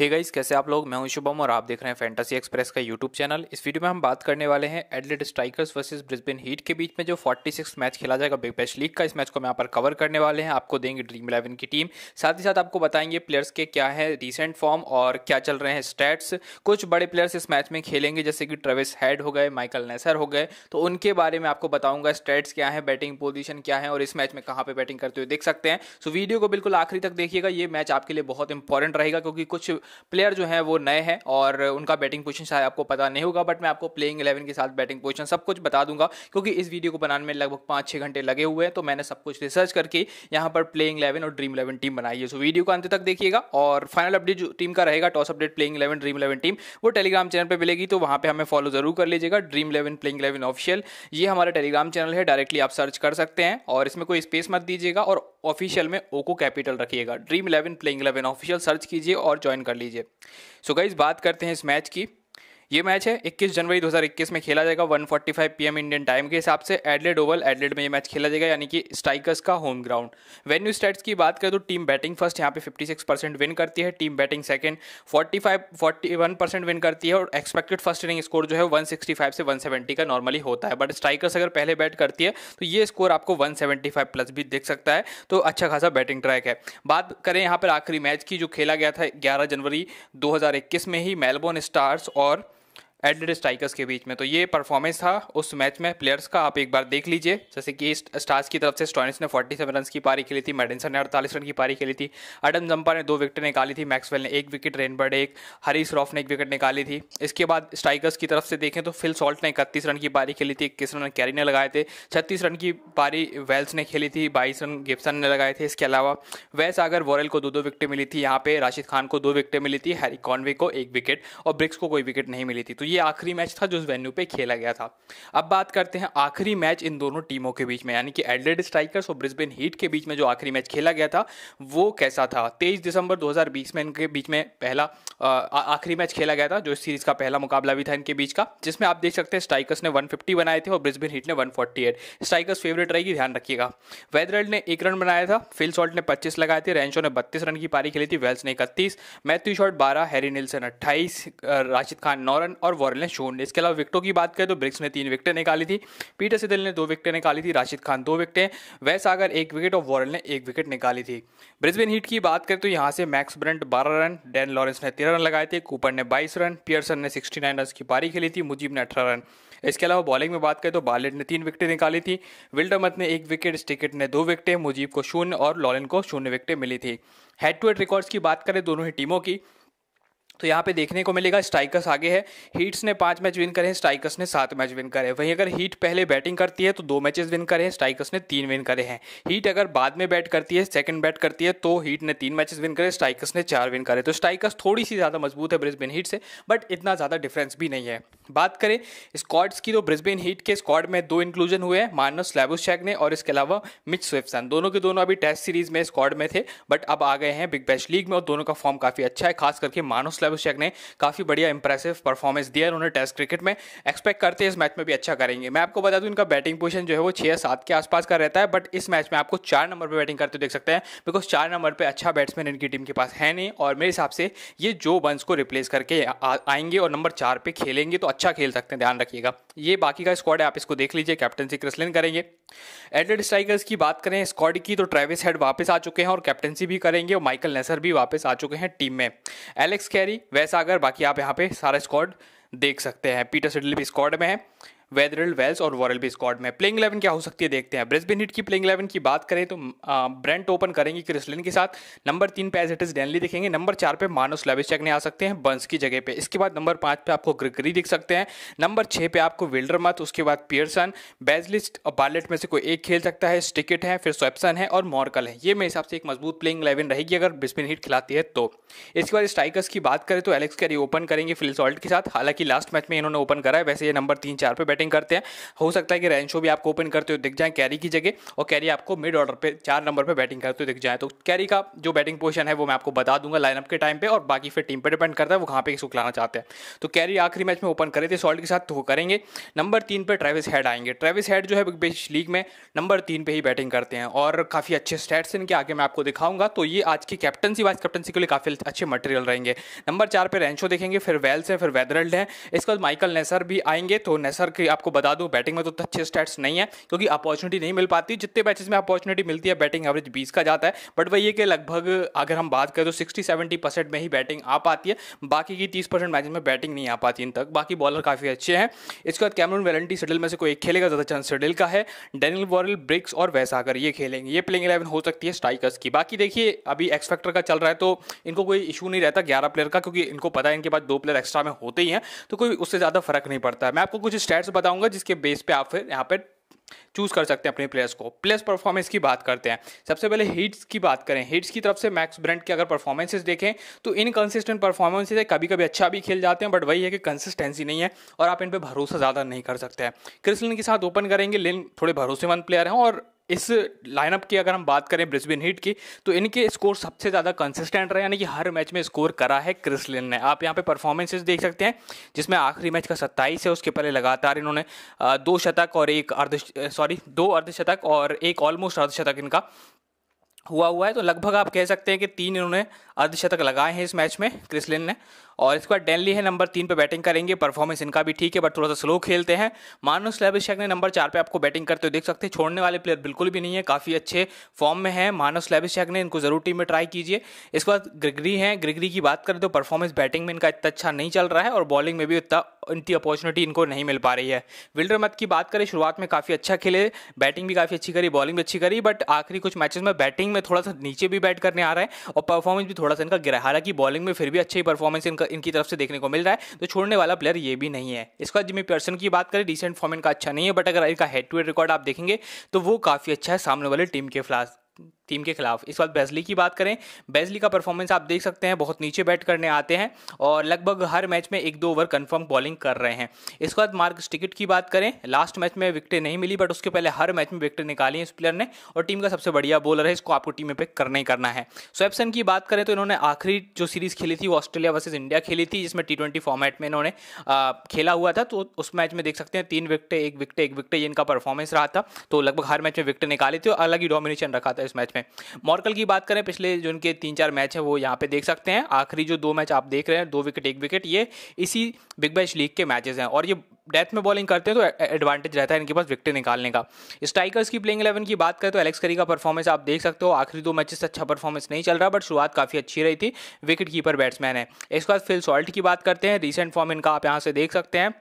hey guys कैसे आप लोग मैं हूं शुभम और आप देख रहे हैं फैंटासी एक्सप्रेस का यूट्यूब चैनल इस वीडियो में हम बात करने वाले हैं Adelaide Strikers versus Brisbane Heat के बीच में जो 46 मैच खेला जाएगा बिग बैश लीग का इस मैच को मैं यहां पर कवर करने वाले हैं आपको देंगे ड्रीम इलेवन की टीम साथ ही साथ आपको बताएंगे प्लेयर्स के क्या है रिसेंट फॉर्म और क्या चल रहे हैं स्टैट्स कुछ बड़े प्लेयर्स इस मैच में खेलेंगे जैसे कि ट्रेविस हैड हो गए माइकल नेसर हो गए तो उनके बारे में आपको बताऊंगा स्टैट्स क्या है बैटिंग पोजिशन क्या है और इस मैच में कहाँ पर बैटिंग करते हुए देख सकते हैं सो वीडियो को बिल्कुल आखिरी तक देखिएगा ये मैच आपके लिए बहुत इंपॉर्टेंट रहेगा क्योंकि कुछ प्लेयर जो है वो नए हैं और उनका बैटिंग पोजिशन शायद आपको पता नहीं होगा बट मैं आपको प्लेइंग इलेवन के साथ बैटिंग पोजिशन सब कुछ बता दूंगा क्योंकि इस वीडियो को बनाने में लगभग पाँच छः घंटे लगे हुए हैं तो मैंने सब कुछ रिसर्च करके यहाँ पर प्लेइंग इलेवन और ड्रीम इलेवन टीम बनाई है सो वीडियो को अंत तक देखिएगा और फाइनल अपडेट जो टीम का रहेगा toss update playing eleven Dream eleven team वो टेलीग्राम चैनल पर मिलेगी तो वहाँ पर हमें फॉलो जरूर कर लीजिएगा Dream eleven playing eleven official ये हमारा टेलीग्राम चैनल है डायरेक्टली आप सर्च कर सकते हैं और इसमें कोई स्पेस मत दीजिएगा और ऑफिशियल में ओको कैपिटल रखिएगा Dream eleven playing eleven official search कीजिए और ज्वाइन कर लीजिए सो so गाइज बात करते हैं इस मैच की ये मैच है 21 जनवरी 2021 में खेला जाएगा 1:45 पीएम इंडियन टाइम के हिसाब से एडलेड ओवल एडलेड में ये मैच खेला जाएगा यानी कि स्ट्राइकर्स का होम ग्राउंड वेन्यू स्टेट्स की बात करें तो टीम बैटिंग फर्स्ट यहाँ पे 56 परसेंट विन करती है team batting second 45 41 percent win करती है और एक्सपेक्टेड फर्स्ट इनिंग स्कोर जो है वन से वन का नॉर्मली होता है बट स्ट्राइकर्स अगर पहले बैट करती है तो ये स्कोर आपको वन प्लस भी देख सकता है तो अच्छा खासा बैटिंग ट्रैक है बात करें यहाँ पर आखिरी मैच की जो खेला गया था ग्यारह जनवरी दो में ही मेलबोर्न स्टार्स और एडेड स्ट्राइकर्स के बीच में तो ये परफॉर्मेंस था उस मैच में प्लेयर्स का आप एक बार देख लीजिए जैसे कि स्टार्स की तरफ से स्टॉनिस ने 47 रन की पारी खेली थी मेडिसन ने 48 रन की पारी खेली थी अडन जंपा ने दो विकेट निकाली थी मैक्सवेल ने एक विकेट रेनबर्ड एक हरीश रॉफ ने एक विकेट निकाली थी इसके बाद स्ट्राइकर्स की तरफ से देखें तो फिल सॉल्ट ने इकतीस रन की पारी खेली थी इक्कीस रन कैरी ने लगाए थे छत्तीस रन की पारी वेल्स ने खेली थी बाईस रन गिप्सन ने लगाए थे इसके अलावा वैस आगर वॉरल को दो दो विकेटें मिली थी यहाँ पे राशिद खान को दो विकेटें मिली थी हैरी कॉनवे को एक विकेट और ब्रिक्स को कोई विकेट नहीं मिली थी तो तो ये आखिरी मैच था जो उस वेन्यू पे खेला गया था अब बात करते हैं आखिरी मैच इन दोनों टीमों के बीच में यानी कि एडलेड स्ट्राइकर्स और ब्रिस्बेन हीट के बीच में जो आखिरी मैच खेला गया था वो कैसा था तेईस दिसंबर दो में इनके बीच में पहला आखिरी मैच खेला गया था जो इस सीरीज का पहला मुकाबला भी था इनके बीच का जिसमें आप देख सकते हैं स्ट्राइकर्स ने वन बनाए थे और ब्रिस्बेन हीट ने वन स्ट्राइकर्स फेवरेट रहेगी ध्यान रखिएगा वेदरल्ड ने एक रन बनाया था फिल सॉल्ट ने पच्चीस लगाए थे रैंशो ने बत्तीस रन की पारी खेली थी वेल्स ने इकतीस मैथ्यू शॉट बारह हैरी निल्सन अट्ठाईस राशिद खान नौ रन और वॉरेल ने शून्य इसके अलावा विकटों की बात करें तो ब्रिक्स ने तीन विकटें निकाली थी पीटर सिदल ने दो विकटें निकाली थी राशिद खान दो विकेटें वैसागर एक विकेट और वॉरेल ने एक विकेट निकाली थी ब्रिस्बेन हीट की बात करें तो यहाँ से मैक्स ब्रंट बारह रन डैन लॉरेंस ने तेरह रन लगाए थे कूपर ने बाईस रन पियर्सन ने सिक्सटी नाइन रन की पारी खेली थी मुजीब ने अठारह रन इसके अलावा बॉलिंग में बात करें तो बालेट ने तीन विकेटें निकाली थी विल्डमत ने एक विकेट स्टिकेट ने दो विकेटें मुजीब को शून्य और लॉलिन को शून्य विकेटें मिली थी हेड टू हेड रिकॉर्ड्स की बात करें दोनों ही टीमों की तो यहाँ पे देखने को मिलेगा स्ट्राइकर्स आगे है हीट्स ने पांच मैच विन करे हैं स्ट्राइकर्स ने सात मैच विन करे वहीं अगर हीट पहले बैटिंग करती है तो दो मैचेस विन करे हैं स्ट्राइकर्स ने तीन विन करे हैं हीट अगर बाद में बैट करती है सेकंड बैट करती है तो हीट ने तीन मैचेस विन करे स्ट्राइकर्स ने चार विन करे तो स्ट्राइकर्स थोड़ी सी ज़्यादा मजबूत है ब्रिस्बेन हीट से बट इतना ज़्यादा डिफरेंस भी नहीं है बात करें स्कॉड्स की तो ब्रिस्बेन हीट के स्कॉड में दो इंक्लूजन हुए हैं मानस लैबुशैक ने और इसके अलावा मिच स्विफ्सन दोनों के दोनों अभी टेस्ट सीरीज में स्कॉड में थे बट अब आ गए हैं बिग बैश लीग में और दोनों का फॉर्म काफ़ी अच्छा है खास करके मानस स्लेबुशेक ने काफ़ी बढ़िया इंप्रेसिव परफॉर्मेंस दिया उन्होंने टेस्ट क्रिकेट में एक्सपेक्ट करते हैं इस मैच में भी अच्छा करेंगे मैं आपको बता दूं इनका बैटिंग पोजिशन जो है वो छह सात के आसपास का रहता है बट इस मैच में आपको चार नंबर पर बैटिंग करते देख सकते हैं बिकॉज चार नंबर पर अच्छा बैट्समैन इनकी टीम के पास है नहीं और मेरे हिसाब से ये जो बंस को रिप्लेस करके आएंगे और नंबर चार पे खेलेंगे तो अच्छा खेल सकते हैं ध्यान रखिएगा ये बाकी का स्क्वाड है आप इसको देख लीजिए कैप्टनसी क्रिसलिन करेंगे एडेड स्ट्राइकर्स की बात करें स्क्वाड की तो ट्रेविस हेड वापस आ चुके हैं और कैप्टनसी भी करेंगे और माइकल नेसर भी वापस आ चुके हैं टीम में एलेक्स कैरी वैसा अगर बाकी आप यहाँ पे सारा स्क्वाड देख सकते हैं पीटर सिडली भी स्क्वाड में है वेदरल वेल्स और वॉरल भी स्कॉड में प्लेइंग इलेवन क्या हो सकती है देखते हैं ब्रिस्बिन हिट की प्लेइंग इलेवन की बात करें तो ब्रेंट ओपन करेंगे क्रिस्लिन के साथ नंबर तीन पे एज डेनली दिखेंगे नंबर चार पे मानोस लेविस्टक ने आ सकते हैं बंस की जगह पे इसके बाद नंबर पाँच पे आपको ग्रिगरी दिख सकते हैं नंबर छः पे आपको विल्डर मत उसके बाद पियरसन बेजलिस्ट और बालेट में से कोई एक खेल सकता है स्टिकेट है फिर स्वेपसन है और मॉर्कल है ये मेरे हिसाब से एक मजबूत प्लेइंग इलेवन रहेगी अगर ब्रिस्बिन हिट खिलाती है तो इसके बाद स्ट्राइकर्स की बात करें तो एलेक्स कैरी ओपन करेंगे फिलसॉल्ट के साथ हालांकि लास्ट मैच में इन्होंने ओपन करा है वैसे ये नंबर तीन चार पे बैटिंग करते हैं हो सकता है कि रैनशो भी आपको ओपन करते हुए दिख जाए कैरी की जगह और कैरी आपको मिड ऑर्डर पर चार नंबर पर बैटिंग करते हुए दिख जाए तो कैरी का जो बैटिंग पोजिशन है वो मैं आपको बता दूंगा लाइनअप के टाइम पर और बाकी फिर टीम पर डिपेंड करता है वो कहाँ पर इसको खिलाना चाहते हैं तो कैरी आखिरी मैच में ओपन करे थे सॉल्ट के साथ तो वो करेंगे नंबर तीन पर ट्रेविस हेड आएंगे ट्रेविस हेड जो है बिग लीग में नंबर तीन पर ही बैटिंग करते हैं और काफ़ी अच्छे स्टैट्स इनके आगे मैं आपको दिखाऊंगा तो ये आज की कैप्टनसी वाइस कैप्टनसी के लिए काफ़ी अच्छे मटेरियल रहेंगे नंबर चार पर रेंचो देखेंगे फिर वेल्स है फिर वेदरल्ड है इसके बाद माइकल नेसर भी आएंगे तो नेसर के भी आपको बता दूं बैटिंग में तो अच्छे स्टैट्स नहीं है क्योंकि अपॉर्चुनिटी नहीं मिल पाती जितने मैचेस में अपॉर्चुनिटी मिलती है बैटिंग एवरेज बीस का जाता है बट वही है कि लगभग अगर हम बात करें तो सिक्सटी सेवेंटी परसेंट में ही बैटिंग आ पाती है बाकी की तीस परसेंट मैचेज में बैटिंग नहीं आ पाती इन तक बाकी बॉलर काफ़ी अच्छे हैं इसके बाद कैमरून वेलेंटी सिडल में से कोई एक खेलेगा ज़्यादा चांस सिडल का है डेनिल वॉरल ब्रिक्स और वैसागर ये खेलेंगे ये प्लेइंग इलेवन हो सकती है स्ट्राइकर्स की बाकी देखिए अभी एक्सपेक्टर का चल रहा है तो इनको कोई इशू नहीं रहता ग्यारह प्लेयर का क्योंकि इनको पता है इनके पास दो प्लेयर एक्स्ट्रा में होते ही हैं तो कोई उससे ज़्यादा फर्क नहीं पड़ता है मैं आपको कुछ स्टैट्स बताऊंगा जिसके बेस पे आप फिर यहाँ पर चूज कर सकते हैं अपने प्लेयर्स को प्लस परफॉर्मेंस की बात करते हैं सबसे पहले हिट्स की बात करें हिट्स की तरफ से मैक्स ब्रांड की अगर परफॉर्मेंसेस देखें तो इनकन्सिस्टेंट परफॉर्मेंसेज है कभी कभी अच्छा भी खेल जाते हैं बट वही है कि कंसिस्टेंसी नहीं है और आप इन पर भरोसा ज़्यादा नहीं कर सकते हैं क्रिसलिन के साथ ओपन करेंगे लेन थोड़े भरोसेमंद प्लेयर हैं और इस लाइनअप की अगर हम बात करें ब्रिस्बेन हीट की तो इनके स्कोर सबसे ज़्यादा कंसिस्टेंट रहे यानी कि हर मैच में स्कोर करा है क्रिसलिन ने आप यहाँ पे परफॉर्मेंसेस देख सकते हैं जिसमें आखिरी मैच का सत्ताईस है उसके पहले लगातार इन्होंने दो शतक और एक अर्ध सॉरी दो अर्धशतक और एक ऑलमोस्ट अर्धशतक इनका हुआ हुआ है तो लगभग आप कह सकते हैं कि तीन इन्होंने अर्धशतक लगाए हैं इस मैच में क्रिसलिन ने और इसके बाद डेनली है नंबर तीन पे बैटिंग करेंगे परफॉर्मेंस इनका भी ठीक है बट थोड़ा सा स्लो खेलते हैं मानुस लेबिशेक ने नंबर चार पे आपको बैटिंग करते हुए देख सकते हैं छोड़ने वाले प्लेयर बिल्कुल भी नहीं है काफ़ी अच्छे फॉर्म में है मानुस लेबिशेक ने इनको जरूर टीम में ट्राई कीजिए इसके बाद ग्रिगरी हैं ग्रिगरी की बात करें तो परफॉर्मेंस बैटिंग में इनका इतना अच्छा नहीं चल रहा है और बॉलिंग में भी उतना इनकी अपॉर्चुनिटी इनको नहीं मिल पा रही है विल्डर मत की बात करें शुरुआत में काफ़ी अच्छा खेले बैटिंग भी काफ़ी अच्छी करी बॉलिंग भी अच्छी करी बट आखिरी कुछ मैचेस में बैटिंग में थोड़ा सा नीचे भी बैट करने आ रहा है और परफॉर्मेंस भी थोड़ा सा इनका गिरा हालांकि बॉलिंग में फिर भी अच्छी परफॉर्मेंस इनका इनकी तरफ से देखने को मिल रहा है तो छोड़ने वाला प्लेयर ये भी नहीं है इसका जिमी पर्सन की बात करें रिसेंट फॉर्म इनका अच्छा नहीं है बट अगर इनका हेड टू हेड रिकॉर्ड आप देखेंगे तो वो काफ़ी अच्छा है सामने वाले टीम के खिलाफ टीम के खिलाफ इस बार बेजली की बात करें बेजली का परफॉर्मेंस आप देख सकते हैं बहुत नीचे बैट करने आते हैं और लगभग हर मैच में एक दो ओवर कंफर्म बॉलिंग कर रहे हैं इसके बाद मार्क टिकट की बात करें लास्ट मैच में विकटें नहीं मिली बट उसके पहले हर मैच में विकटें निकाली इस प्लेयर ने और टीम का सबसे बढ़िया बॉलर है इसको आपको टीम में पिक करना ही करना है स्वेप्सन की बात करें तो इन्होंने आखिरी जो सीरीज खेली थी वो ऑस्ट्रेलिया वर्सेज इंडिया खेली थी जिसमें टी फॉर्मेट में इन्होंने खेला हुआ था तो उस मैच में देख सकते हैं तीन विकटें एक विकटें एक विकटें इनका परफॉर्मेंस रहा था तो लगभग हर मैच में विकटें निकाली थी और अलग ही डोमिनेशन रखा था इस मैच में मॉर्कल की बात करें पिछले जो उनके तीन चार मैच है वो यहाँ पे देख सकते हैं आखिरी जो दो मैच आप देख रहे हैं दो विकेट एक विकेट ये इसी बिग बैश लीग के मैचेस हैं और ये डेथ में बॉलिंग करते हैं तो एडवांटेज रहता है इनके पास विकेट निकालने का स्ट्राइकर्स की प्लेइंग इलेवन की बात करें तो एलेक्स करी का परफॉर्मेंस आप देख सकते हो आखिरी दो मैचेस अच्छा परफॉर्मेंस नहीं चल रहा बट शुरुआत काफ़ी अच्छी रही थी विकेट कीपर बैट्समैन है इसके बाद फिल सॉल्ट की बात करते हैं रिसेंट फॉर्म इनका आप यहाँ से देख सकते हैं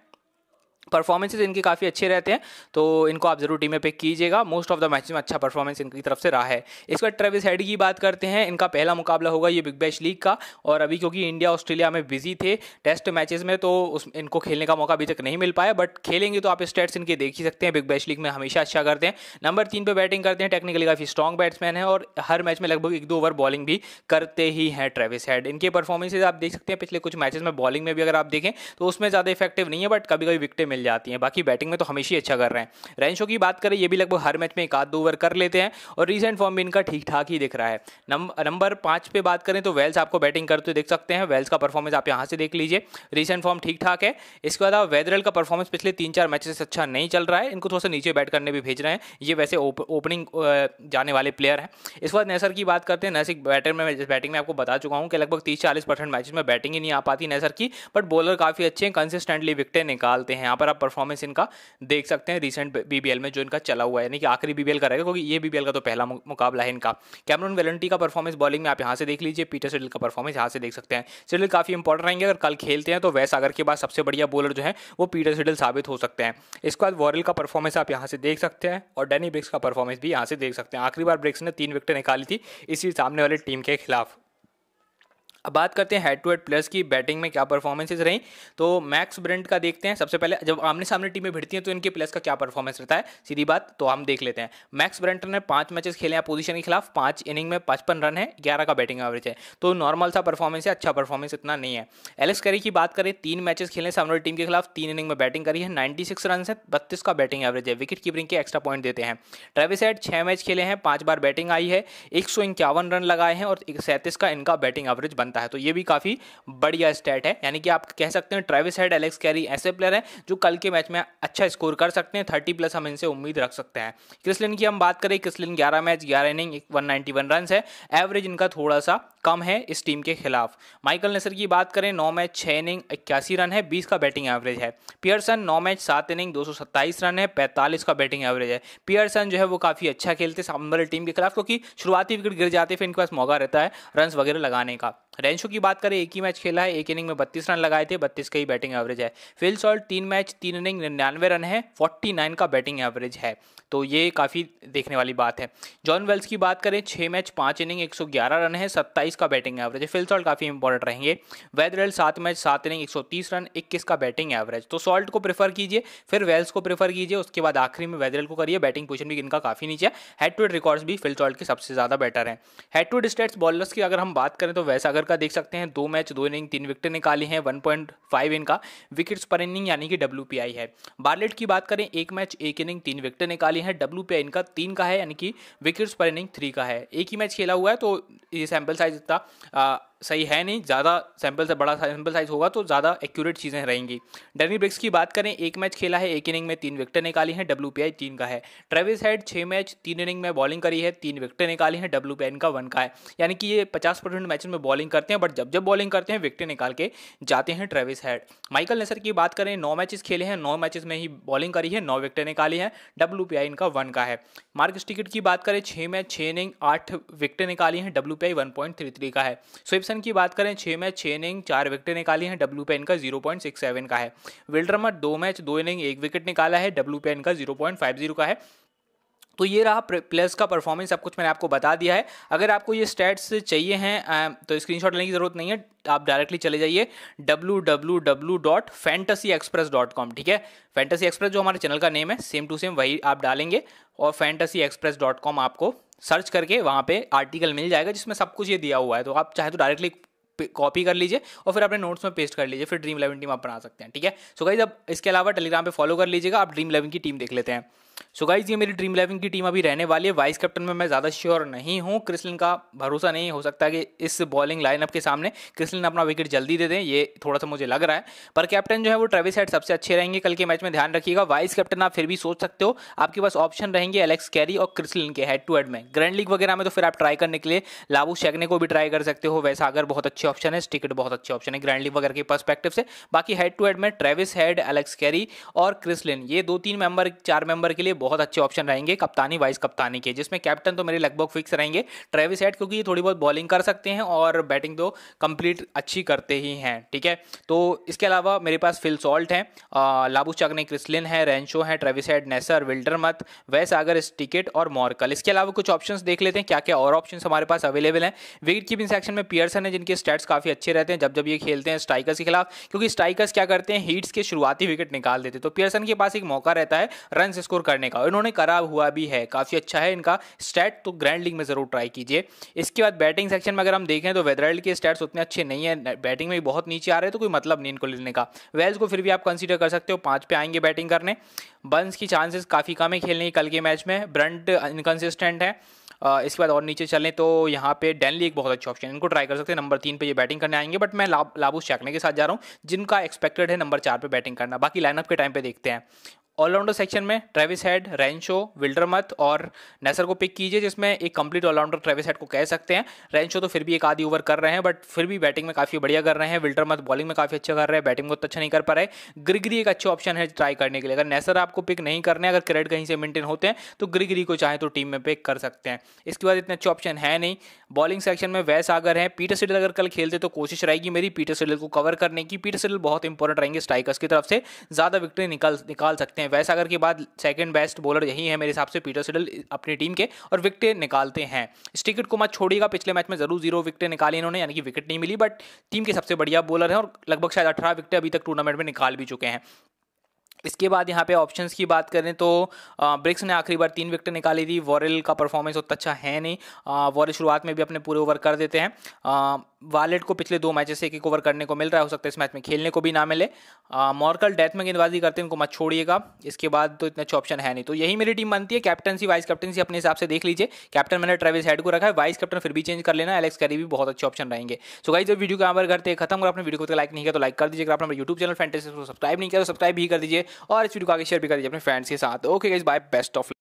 परफॉर्मेंसेज इनके काफ़ी अच्छे रहते हैं तो इनको आप जरूर टीमें पिक कीजिएगा मोस्ट ऑफ द मैचेस में अच्छा परफॉर्मेंस इनकी तरफ से रहा है इस बार ट्रेविस हेड की बात करते हैं इनका पहला मुकाबला होगा ये बिग बैश लीग का और अभी क्योंकि इंडिया ऑस्ट्रेलिया में बिजी थे टेस्ट मैचेस में तो उस इनको खेलने का मौका अभी तक नहीं मिल पाया बट खेलेंगे तो आप स्टेट्स इनके देख ही सकते हैं बिग बैश लीग में हमेशा अच्छा करते हैं नंबर तीन पर बैटिंग करते हैं टेक्निकली काफ़ी स्ट्रॉन्ग बैट्समैन है और हर मैच में लगभग एक दो ओवर बॉलिंग भी करते ही हैं ट्रेविस हेड इनके परफॉर्मेंसेज आप देख सकते हैं पिछले कुछ मैचेज में बॉलिंग में भी अगर आप देखें तो उसमें ज़्यादा इफेक्टिव नहीं है बट कभी कभी विकटे मिल जाती हैं बाकी बैटिंग में तो हमेशा ही अच्छा कर रहे हैं रैन शो की बात करें ये भी लगभग हर मैच में एक आध दो ओवर कर लेते हैं और रिसेंट फॉर्म भी इनका ठीक ठाक ही दिख रहा है नंबर पाँच पर बात करें तो वेल्स आपको बैटिंग करते देख सकते हैं वेल्स का परफॉर्मेंस आप यहाँ से देख लीजिए रिसेंट फॉर्म ठीक ठाक है इसके बाद वेदरल का परफॉर्मेंस पिछले तीन चार मैचेस अच्छा नहीं चल रहा है इनको थोड़ा सा नीचे बैट करने भी भेज रहे हैं ये वैसे ओपनिंग जाने वाले प्लेयर हैं इस बार नैसर की बात करते हैं नैसिक बैटर में बैटिंग में आपको बता चुका हूँ कि लगभग तीस चालीस परसेंट मैचेस में बैटिंग ही नहीं आ पाती नैसर की बट बॉलर काफ़ी अच्छे हैं कंसिस्टेंटली विकटें निकालते हैं यहाँ पर आप परफॉर्मेंस इनका देख सकते हैं रिसेंट बीबीएल में जो इनका चला हुआ है यानी कि आखिरी बीबीएल का रहेगा क्योंकि ये बीबीएल का तो पहला मुकाबला है इनका कैमरून वेलेंटी का परफॉर्मेंस बॉलिंग में आप यहाँ से देख लीजिए पीटर सिडिल का परफॉर्मेंस यहाँ से देख सकते हैं सिडिल काफ़ी इंपॉर्टेंट रहेंगे अगर कल खेलते हैं तो वैसागर के बाद सबसे बढ़िया बॉलर जो है वो पीटर सिडिल साबित हो सकते हैं इसके बाद वॉरल का परफॉर्मेंस आप यहाँ से देख सकते हैं और डेनी ब्रिक्स का परफॉर्मेंस भी यहाँ से देख सकते हैं आखिरी बार ब्रिक्स ने तीन विकेटें निकाली थी इसी सामने वाले टीम के खिलाफ अब बात करते हैं हेड टू हेड प्लेयर्स की बैटिंग में क्या परफॉर्मेंसेज रही तो मैक्स ब्रेंट का देखते हैं सबसे पहले जब आमने सामने टीमें भिड़ती हैं तो इनके प्लेयर्स का क्या परफॉर्मेंस रहता है सीधी बात तो हम देख लेते हैं मैक्स ब्रेंट ने पांच मैचेस खेले हैं पोजीशन के खिलाफ पांच इनिंग में पचपन रन है ग्यारह का बैटिंग एवरेज है तो नॉर्मल सा परफॉर्मेंस है अच्छा परफॉर्मेंस इतना नहीं है एलेक्स करी की बात करें तीन मैचेस खेले सामने टीम के खिलाफ तीन इनिंग में बैटिंग करी है नाइन्टी सिक्स रन है बत्तीस का बैटिंग एवरेज है विकेट कीपरिंग के एक्स्ट्रा पॉइंट देते हैं ट्रेविस एड छह मैच खेले हैं पांच बार बैटिंग आई है एक रन लगाए हैं और सैंतीस का इनका बैटिंग एवरेज बनता बनता है तो ये भी काफ़ी बढ़िया स्टैट है यानी कि आप कह सकते हैं ट्रेविस हेड एलेक्स कैरी ऐसे प्लेयर हैं जो कल के मैच में अच्छा स्कोर कर सकते हैं थर्टी प्लस हम इनसे उम्मीद रख सकते हैं क्रिसलिन की हम बात करें क्रिसलिन ग्यारह मैच ग्यारह inning one ninety one run है एवरेज इनका थोड़ा सा कम है इस टीम के खिलाफ माइकल नेसर की बात करें नौ मैच छः इनिंग इक्यासी रन है बीस का बैटिंग एवरेज है पियर्सन नौ मैच सात इनिंग दो रन है पैंतालीस का बैटिंग एवरेज है पियर्सन जो है वो काफ़ी अच्छा खेलते सामने वाली टीम के खिलाफ क्योंकि शुरुआती विकेट गिर जाते फिर इनके पास मौका रहता है रन वगैरह लगाने का रेंशो की बात करें एक ही मैच खेला है एक इनिंग में बत्तीस रन लगाए थे बत्तीस का ही बैटिंग एवरेज है फिल सॉल्ट तीन मैच तीन इनिंग निन्यानवे रन है फोर्टी नाइन का बैटिंग एवरेज है तो ये काफ़ी देखने वाली बात है जॉन वेल्स की बात करें छः मैच पाँच इनिंग एक सौ ग्यारह रन है सत्ताईस का बैटिंग एवरेज है फिल सॉल्ट काफ़ी इंपॉर्टेंट रहेंगे वेदरेल सात मैच सात इनिंग एक सौ तीस रन इक्कीस का बैटिंग एवरेज तो सॉल्ट को प्रेफर कीजिए फिर वेल्स को प्रेफर कीजिए उसके बाद आखिरी में वेदरेल को करिए बैटिंग पोजिशन भी इनका काफ़ी नीचे head head to head records भी फिल सॉल्ट के सबसे ज़्यादा बेटर है head to head stats bowlers की अगर हम बात करें तो वैसा अगर का देख सकते हैं दो मैच दो इनिंग तीन विकेट निकाली हैं वन पॉइंट फाइव इनका विकेट्स पर इनिंग यानी कि डब्ल्यू है बार्लेट की बात करें एक मैच एक इनिंग तीन विकेट निकाली हैं डब्ल्यू इनका तीन का है यानी कि विकेट्स पर इनिंग थ्री का है एक ही मैच खेला हुआ है तो ये सैम्पल साइज इतना सही है नहीं ज़्यादा सैम्पल से बड़ा सैंपल साइज होगा तो ज़्यादा एक्यूरेट चीज़ें रहेंगी डेनी ब्रिक्स की बात करें एक मैच खेला है एक इनिंग में तीन विकेटें निकाली हैं डब्ल्यू पी आई तीन का है ट्रेविस हेड छः मैच तीन इनिंग में बॉलिंग करी है तीन विकेटें निकाली हैं डब्ल्यू पी आई इनका वन का है यानी कि ये पचास परसेंट मैचों में बॉलिंग करते हैं बट जब जब बॉलिंग करते हैं विकेटें निकाल के जाते हैं ट्रेविस हेड माइकल नेसर की बात करें नौ मैचेस खेले हैं नौ मैचेस में ही बॉलिंग करी है नौ विकटें निकाली हैं डब्ल्यू पी आई इनका वन का है मार्क स्टिकट की बात करें छः मैच छः इनिंग आठ विकटें निकाली हैं W P I one point three three का है स्विप्सन प्रदर्शन की बात करें छः मैच छः इनिंग चार विकेट निकाली हैं डब्ल्यू पेन का जीरो पॉइंट सिक्स सेवन का है विल्ड्रमर दो मैच दो इनिंग एक विकेट निकाला है डब्ल्यू पेन का जीरो पॉइंट फाइव जीरो का है तो ये रहा प्लेयर्स का परफॉर्मेंस सब कुछ मैंने आपको बता दिया है अगर आपको ये स्टैट्स चाहिए हैं तो स्क्रीनशॉट लेने की ज़रूरत नहीं है आप डायरेक्टली चले जाइए W W W dot Fantasy Express dot com ठीक है फैंटसी एक्सप्रेस जो हमारे चैनल का नेम है सेम टू सेम वही आप डालेंगे और फैंटसी एक्सप्रेस डॉट कॉम आपको सर्च करके वहाँ पे आर्टिकल मिल जाएगा जिसमें सब कुछ ये दिया हुआ है तो आप चाहे तो डायरेक्टली कॉपी कर लीजिए और फिर अपने नोट्स में पेस्ट कर लीजिए फिर ड्रीम इलेवन टीम आप बना सकते हैं ठीक है सो गाइज अब इसके अलावा टेलीग्राम पे फॉलो कर लीजिएगा आप ड्रीम इलेवन की टीम देख लेते हैं सो गाइज ये मेरी ड्रीम इलेवन की टीम अभी रहने वाली है वाइस कैप्टन में मैं ज़्यादा श्योर नहीं हूँ क्रिसलिन का भरोसा नहीं हो सकता कि इस बॉलिंग लाइनअप के सामने क्रिसलिन अपना विकेट जल्दी दे दें ये थोड़ा सा मुझे लग रहा है पर कैप्टन जो है वो ट्रेविस हेड सबसे अच्छे रहेंगे कल के मैच में ध्यान रखिएगा वाइस कैप्टन आप फिर भी सोच सकते हो आपके पास ऑप्शन रहेंगे एलेक्स कैरी और क्रिसलिन के हेड टू हेड में ग्रैंड लीग वगैरह में तो फिर आप ट्राई करने के लिए लाबू शेगने को भी ट्राई कर सकते हो वैसा अगर बहुत अच्छे ऑप्शन है टिकट बहुत अच्छे ऑप्शन है ग्रैंड लीग वगैरह के परस्पेक्टिव से बाकी हेड टू हेड में ट्रेविस हेड एलेक्स कैरी और क्रिसलिन ये दो तीन मेंबर चार मेंबर के लिए बहुत अच्छे ऑप्शन रहेंगे कप्तानी वाइस कप्तानी के जिसमें कैप्टन तो मेरे लगभग फिक्स रहेंगे ट्रेविस हेड क्योंकि ये थोड़ी बहुत बॉलिंग कर सकते हैं और बैटिंग तो कंप्लीट अच्छी करते ही हैं ठीक है तो इसके अलावा मेरे पास फिल सॉल्ट हैं लाबू चकने क्रिस्लिन है रेंशो है ट्रेविस हेड नेसर मत वैस आगर स्टिकेट और मॉर्कल इसके अलावा कुछ ऑप्शन देख लेते हैं क्या क्या और ऑप्शन हमारे पास अवेलेबल हैं विकेट कीपिंग सेक्शन में पियर्सन है जिनके स्टैट्स काफ़ी अच्छे रहते हैं जब जब ये खेलते हैं स्ट्राइकर्स के खिलाफ क्योंकि स्ट्राइकर्स क्या करते हैं हीट्स के शुरुआती विकेट निकाल देते हैं तो पियर्सन के पास एक मौका रहता है रन स्कोर करने का का इन्होंने करा हुआ भी है काफ़ी अच्छा है इनका स्टैट तो ग्रैंड लीग में ज़रूर ट्राई कीजिए इसके बाद बैटिंग सेक्शन में अगर हम देखें तो वेदरल्ड के स्टैट्स उतने अच्छे नहीं है बैटिंग में भी बहुत नीचे आ रहे हैं तो कोई मतलब नहीं इनको लेने का वेल्स को फिर भी आप कंसिडर कर सकते हो पाँच पे आएंगे बैटिंग करने बंस की चांसेस काफ़ी कम है खेलने की कल के मैच में ब्रंट इनकन्सिस्टेंट है इसके बाद और नीचे चलें तो यहाँ पे डेनली एक बहुत अच्छा ऑप्शन है इनको ट्राई कर सकते हैं नंबर तीन पे ये बैटिंग करने आएंगे बट मैं लाभ लाबूस चैकने के साथ जा रहा हूँ जिनका एक्सपेक्टेड है नंबर चार पे बैटिंग करना बाकी लाइनअप के टाइम पे देखते हैं ऑलराउंडर सेक्शन में ट्रेविस हेड रेंशो विल्डरमथ और नेसर को पिक कीजिए जिसमें एक कंप्लीट ऑलराउंडर ट्रेविस हेड को कह सकते हैं रेंशो तो फिर भी एक आधी ओवर कर रहे हैं बट फिर भी बैटिंग में काफ़ी बढ़िया कर रहे हैं विल्डरमथ बॉलिंग में काफ़ी अच्छा कर रहे हैं बैटिंग को तो अच्छा नहीं कर पा रहे ग्रिगरी एक अच्छा ऑप्शन है ट्राई करने के लिए अगर नेसर आपको पिक नहीं करने अगर क्रेड कहीं से मेंटेन होते हैं तो ग्रिगरी को चाहे तो टीम में पिक कर सकते हैं इसके बाद इतने अच्छे ऑप्शन है नहीं बॉलिंग सेक्शन में वैस आगर है पीटर सिडल अगर कल खेलते तो कोशिश रहेगी मेरी पीटर सिडल को कवर करने की पीटर सिडल बहुत इंपॉर्टेंट रहेंगे स्ट्राइकर्स की तरफ से ज़्यादा विक्ट्री निकाल निकाल सकते हैं हैं वैसागर के बाद सेकंड बेस्ट बॉलर यही है मेरे हिसाब से पीटर सिडल अपनी टीम के और विकटें निकालते हैं इस टिकट को मत छोड़िएगा पिछले मैच में जरूर जीरो विकटें निकाली इन्होंने यानी कि विकेट नहीं मिली बट टीम के सबसे बढ़िया बॉलर हैं और लगभग शायद अठारह विकटें अभी तक टूर्नामेंट में निकाल भी चुके हैं इसके बाद यहाँ पे ऑप्शंस की बात करें तो ब्रिक्स ने आखिरी बार तीन विकेट निकाली थी वॉरल का परफॉर्मेंस उतना अच्छा है नहीं वॉरल शुरुआत में भी अपने पूरे ओवर कर देते हैं वालेट को पिछले दो मैचेस से एक एक ओवर करने को मिल रहा है हो सकता है इस मैच में खेलने को भी ना मिले मॉर्कल डेथ में गेंदबाजी करते हैं उनको मत छोड़िएगा इसके बाद तो इतने अच्छे ऑप्शन है नहीं तो यही मेरी टीम बनती है कैप्टनसी वाइस कैप्टनसी अपने हिसाब से देख लीजिए कैप्टन मैंने ट्रेविस हेड को रखा है वाइस कैप्टन फिर भी चेंज कर लेना एलेक्स कैरी भी बहुत अच्छे ऑप्शन रहेंगे सो गाइज जब वीडियो के यहाँ पर करते हैं खत्म और अपने वीडियो को तो लाइक नहीं किया तो लाइक कर दीजिए अगर आप हमारे यूट्यूब चैनल फ्रेंड को सब्सक्राइब नहीं किया तो सब्सक्राइब भी कर दीजिए और इस वीडियो को आगे शेयर भी कर दीजिए अपने फ्रेंड्स के साथ okay guys bye best of